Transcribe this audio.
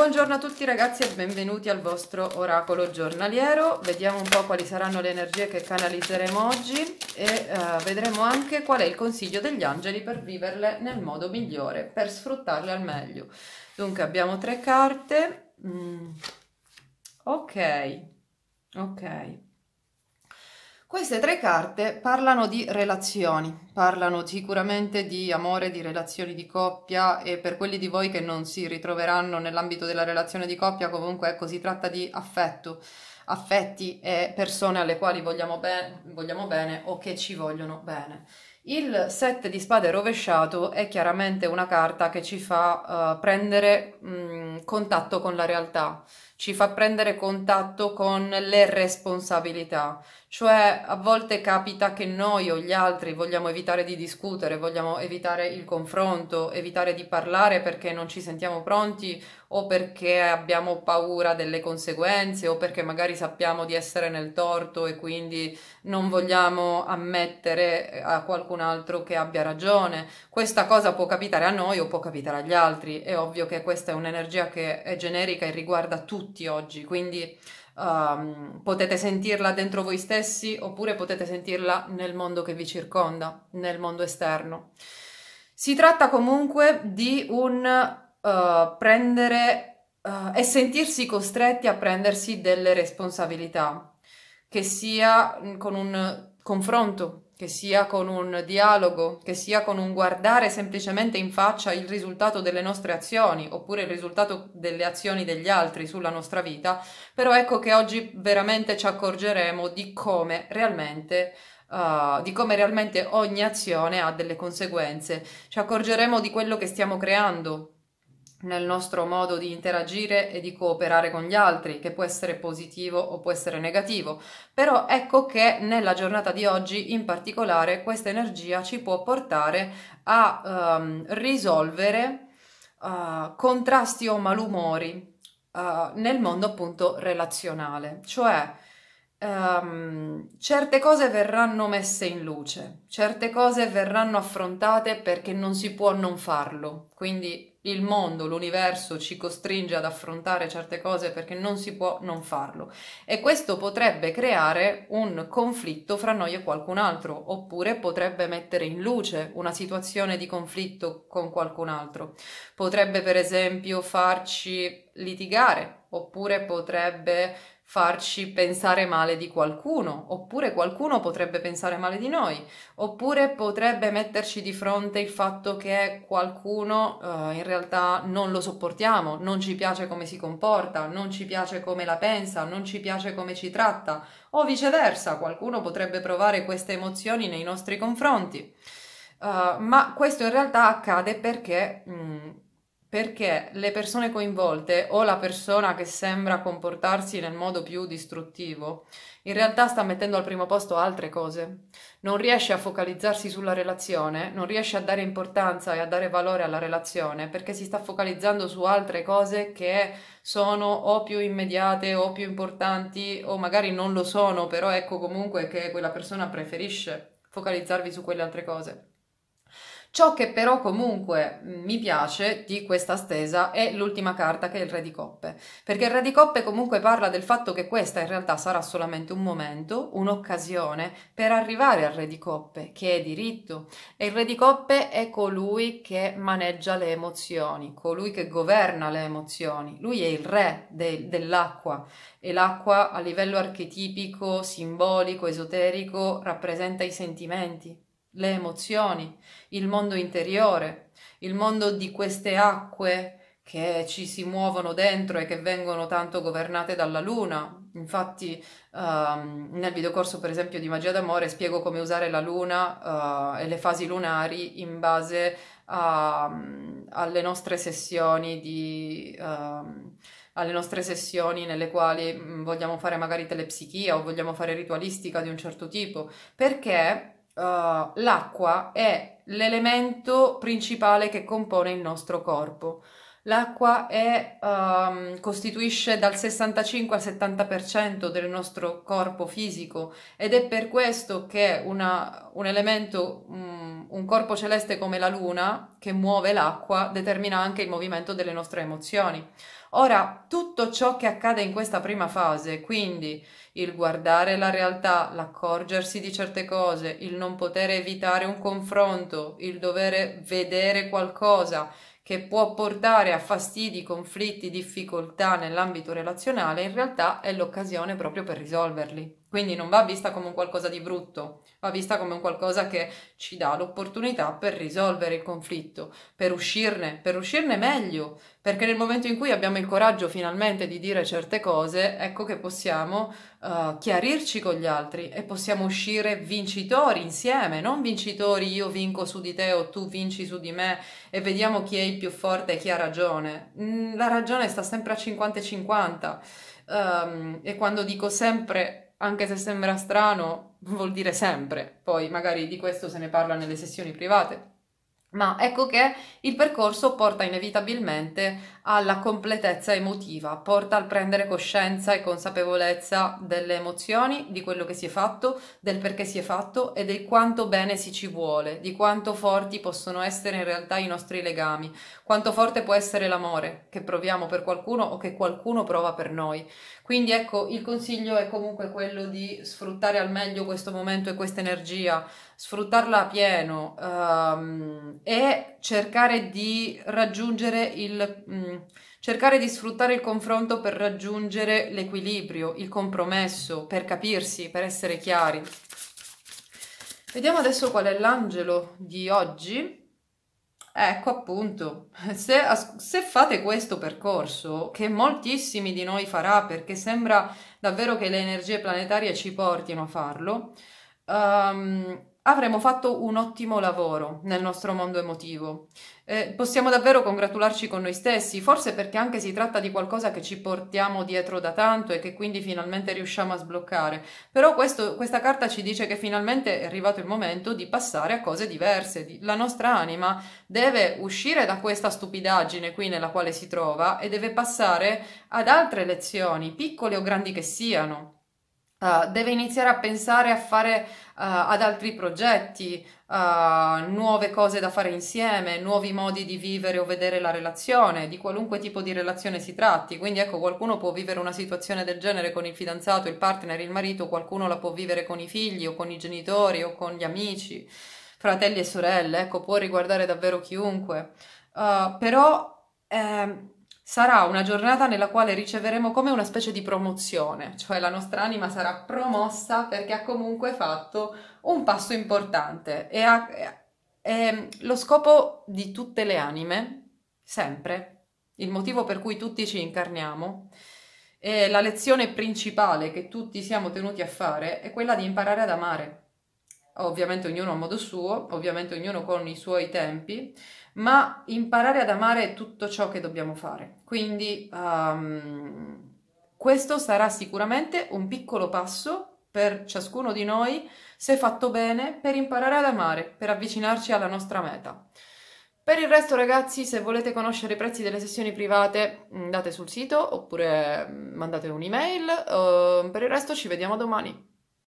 Buongiorno a tutti ragazzi e benvenuti al vostro oracolo giornaliero. Vediamo un po' quali saranno le energie che canalizzeremo oggi e uh, vedremo anche qual è il consiglio degli angeli per viverle nel modo migliore, per sfruttarle al meglio. Dunque abbiamo tre carte. Mm. Ok, ok. Queste tre carte parlano di relazioni, parlano sicuramente di amore, di relazioni di coppia e per quelli di voi che non si ritroveranno nell'ambito della relazione di coppia, comunque ecco, si tratta di affetto, affetti e persone alle quali vogliamo, be- vogliamo bene o che ci vogliono bene. Il set di spade rovesciato è chiaramente una carta che ci fa uh, prendere mh, mm, contatto con la realtà, ci fa prendere contatto con le responsabilità, cioè a volte capita che noi o gli altri vogliamo evitare di discutere, vogliamo evitare il confronto, evitare di parlare perché non ci sentiamo pronti o perché abbiamo paura delle conseguenze o perché magari sappiamo di essere nel torto e quindi non vogliamo ammettere eh, a qualcun altro che abbia ragione. Questa cosa può capitare a noi o può capitare agli altri. È ovvio che questa è un'energia che è generica e riguarda tutti oggi, quindi um, potete sentirla dentro voi stessi oppure potete sentirla nel mondo che vi circonda, nel mondo esterno. Si tratta comunque di un uh, prendere uh, e sentirsi costretti a prendersi delle responsabilità, che sia mm, con un confronto che sia con un dialogo, che sia con un guardare semplicemente in faccia il risultato delle nostre azioni, oppure il risultato delle azioni degli altri sulla nostra vita, però ecco che oggi veramente ci accorgeremo di come realmente Uh, di come realmente ogni azione ha delle conseguenze. Ci accorgeremo di quello che stiamo creando, nel nostro modo di interagire e di cooperare con gli altri, che può essere positivo o può essere negativo. Però ecco che nella giornata di oggi in particolare questa energia ci può portare a um, risolvere uh, contrasti o malumori uh, nel mondo appunto relazionale, cioè Um, certe cose verranno messe in luce, certe cose verranno affrontate perché non si può non farlo. Quindi il mondo, l'universo ci costringe ad affrontare certe cose perché non si può non farlo. E questo potrebbe creare un conflitto fra noi e qualcun altro, oppure potrebbe mettere in luce una situazione di conflitto con qualcun altro. Potrebbe per esempio farci litigare, oppure potrebbe farci pensare male di qualcuno, oppure qualcuno potrebbe pensare male di noi, oppure potrebbe metterci di fronte il fatto che qualcuno uh, in realtà non lo sopportiamo, non ci piace come si comporta, non ci piace come la pensa, non ci piace come ci tratta, o viceversa, qualcuno potrebbe provare queste emozioni nei nostri confronti. Uh, ma questo in realtà accade perché mh, mm, perché le persone coinvolte o la persona che sembra comportarsi nel modo più distruttivo, in realtà sta mettendo al primo posto altre cose. Non riesce a focalizzarsi sulla relazione, non riesce a dare importanza e a dare valore alla relazione perché si sta focalizzando su altre cose che sono o più immediate o più importanti o magari non lo sono, però ecco comunque che quella persona preferisce focalizzarvi su quelle altre cose. Ciò che però comunque mm, mi piace di questa stesa è l'ultima carta che è il Re di Coppe, perché il Re di Coppe comunque parla del fatto che questa in realtà sarà solamente un momento, un'occasione per arrivare al Re di Coppe, che è diritto. E il Re di Coppe è colui che maneggia le emozioni, colui che governa le emozioni. Lui è il re de- dell'acqua e l'acqua a livello archetipico, simbolico, esoterico rappresenta i sentimenti le emozioni, il mondo interiore, il mondo di queste acque che ci si muovono dentro e che vengono tanto governate dalla luna. Infatti um, nel videocorso per esempio di Magia d'Amore spiego come usare la luna uh, e le fasi lunari in base a, alle nostre sessioni di... Uh, alle nostre sessioni nelle quali mm, vogliamo fare magari telepsichia o vogliamo fare ritualistica di un certo tipo, perché eh, l'acqua è l'elemento principale che compone il nostro corpo. L'acqua um, costituisce dal 65 al 70% del nostro corpo fisico ed è per questo che una, un elemento, um, un corpo celeste come la Luna, che muove l'acqua, determina anche il movimento delle nostre emozioni. Ora, tutto ciò che accade in questa prima fase, quindi il guardare la realtà, l'accorgersi di certe cose, il non poter evitare un confronto, il dovere vedere qualcosa, che può portare a fastidi, conflitti, difficoltà nell'ambito relazionale, in realtà è l'occasione proprio per risolverli. Quindi non va vista come un qualcosa di brutto, va vista come un qualcosa che ci dà l'opportunità per risolvere il conflitto, per uscirne, per uscirne meglio, perché nel momento in cui abbiamo il coraggio finalmente di dire certe cose, ecco che possiamo uh, chiarirci con gli altri e possiamo uscire vincitori insieme, non vincitori io vinco su di te o tu vinci su di me e vediamo chi è il più forte e chi ha ragione. Mm, la ragione sta sempre a 50-50 um, ehm, e quando dico sempre, anche se sembra strano, vuol dire sempre, poi magari di questo se ne parla nelle sessioni private. Ma ecco che il percorso porta inevitabilmente alla completezza emotiva, porta al prendere coscienza e consapevolezza delle emozioni, di quello che si è fatto, del perché si è fatto e del quanto bene si ci vuole, di quanto forti possono essere in realtà i nostri legami, quanto forte può essere l'amore che proviamo per qualcuno o che qualcuno prova per noi. Quindi ecco, il consiglio è comunque quello di sfruttare al meglio questo momento e questa energia, sfruttarla a pieno um, e cercare di raggiungere il... Um, cercare di sfruttare il confronto per raggiungere l'equilibrio, il compromesso, per capirsi, per essere chiari. Vediamo adesso qual è l'angelo di oggi. Ecco appunto, se, se, fate questo percorso, che moltissimi di noi farà perché sembra davvero che le energie planetarie ci portino a farlo, um, avremo fatto un ottimo lavoro nel nostro mondo emotivo. Eh, possiamo davvero congratularci con noi stessi, forse perché anche si tratta di qualcosa che ci portiamo dietro da tanto e che quindi finalmente riusciamo a sbloccare. Però questo, questa carta ci dice che finalmente è arrivato il momento di passare a cose diverse. La nostra anima deve uscire da questa stupidaggine qui nella quale si trova e deve passare ad altre lezioni, piccole o grandi che siano. Uh, deve iniziare a pensare a fare uh, ad altri progetti, uh, nuove cose da fare insieme, nuovi modi di vivere o vedere la relazione, di qualunque tipo di relazione si tratti. Quindi ecco, qualcuno può vivere una situazione del genere con il fidanzato, il partner, il marito, qualcuno la può vivere con i figli o con i genitori o con gli amici, fratelli e sorelle, ecco, può riguardare davvero chiunque. però Eh, sarà una giornata nella quale riceveremo come una specie di promozione, cioè la nostra anima sarà promossa perché ha comunque fatto un passo importante e, ha, e lo scopo di tutte le anime, sempre, il motivo per cui tutti ci incarniamo, e la lezione principale che tutti siamo tenuti a fare è quella di imparare ad amare ovviamente ognuno a modo suo, ovviamente ognuno con i suoi tempi, ma imparare ad amare tutto ciò che dobbiamo fare. Quindi um, questo sarà sicuramente un piccolo passo per ciascuno di noi, se fatto bene, per imparare ad amare, per avvicinarci alla nostra meta. Per il resto, ragazzi, se volete conoscere i prezzi delle sessioni private, andate mm, sul sito oppure mm, mandate un'email. Uh, ehm, per il resto, ci vediamo domani.